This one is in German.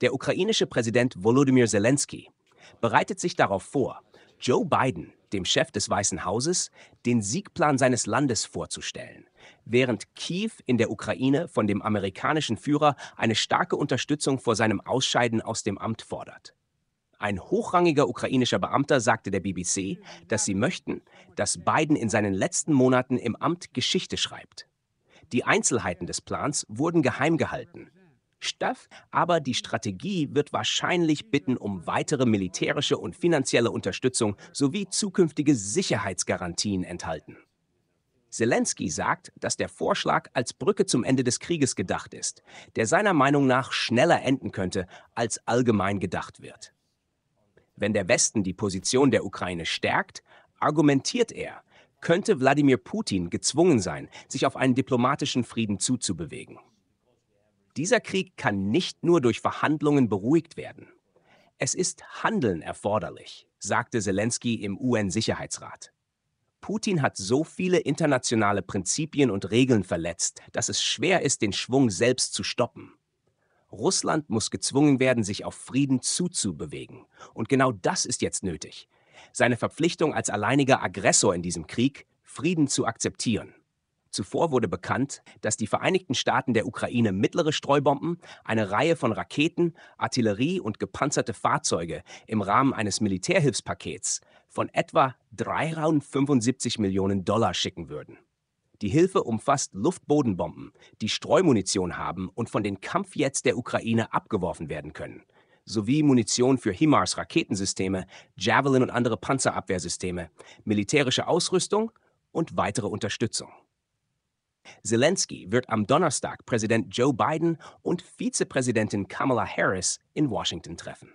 Der ukrainische Präsident Volodymyr Zelensky bereitet sich darauf vor, Joe Biden, dem Chef des Weißen Hauses, den Siegplan seines Landes vorzustellen, während Kiew in der Ukraine von dem amerikanischen Führer eine starke Unterstützung vor seinem Ausscheiden aus dem Amt fordert. Ein hochrangiger ukrainischer Beamter sagte der BBC, dass sie möchten, dass Biden in seinen letzten Monaten im Amt Geschichte schreibt. Die Einzelheiten des Plans wurden geheim gehalten. Staff, aber die Strategie wird wahrscheinlich bitten um weitere militärische und finanzielle Unterstützung sowie zukünftige Sicherheitsgarantien enthalten. Zelensky sagt, dass der Vorschlag als Brücke zum Ende des Krieges gedacht ist, der seiner Meinung nach schneller enden könnte, als allgemein gedacht wird. Wenn der Westen die Position der Ukraine stärkt, argumentiert er, könnte Wladimir Putin gezwungen sein, sich auf einen diplomatischen Frieden zuzubewegen. Dieser Krieg kann nicht nur durch Verhandlungen beruhigt werden. Es ist Handeln erforderlich, sagte Zelensky im UN-Sicherheitsrat. Putin hat so viele internationale Prinzipien und Regeln verletzt, dass es schwer ist, den Schwung selbst zu stoppen. Russland muss gezwungen werden, sich auf Frieden zuzubewegen. Und genau das ist jetzt nötig seine Verpflichtung als alleiniger Aggressor in diesem Krieg, Frieden zu akzeptieren. Zuvor wurde bekannt, dass die Vereinigten Staaten der Ukraine mittlere Streubomben, eine Reihe von Raketen, Artillerie und gepanzerte Fahrzeuge im Rahmen eines Militärhilfspakets von etwa 375 Millionen Dollar schicken würden. Die Hilfe umfasst Luftbodenbomben, die Streumunition haben und von den Kampfjets der Ukraine abgeworfen werden können, sowie Munition für HIMARS-Raketensysteme, Javelin und andere Panzerabwehrsysteme, militärische Ausrüstung und weitere Unterstützung. Zelensky wird am Donnerstag Präsident Joe Biden und Vizepräsidentin Kamala Harris in Washington treffen.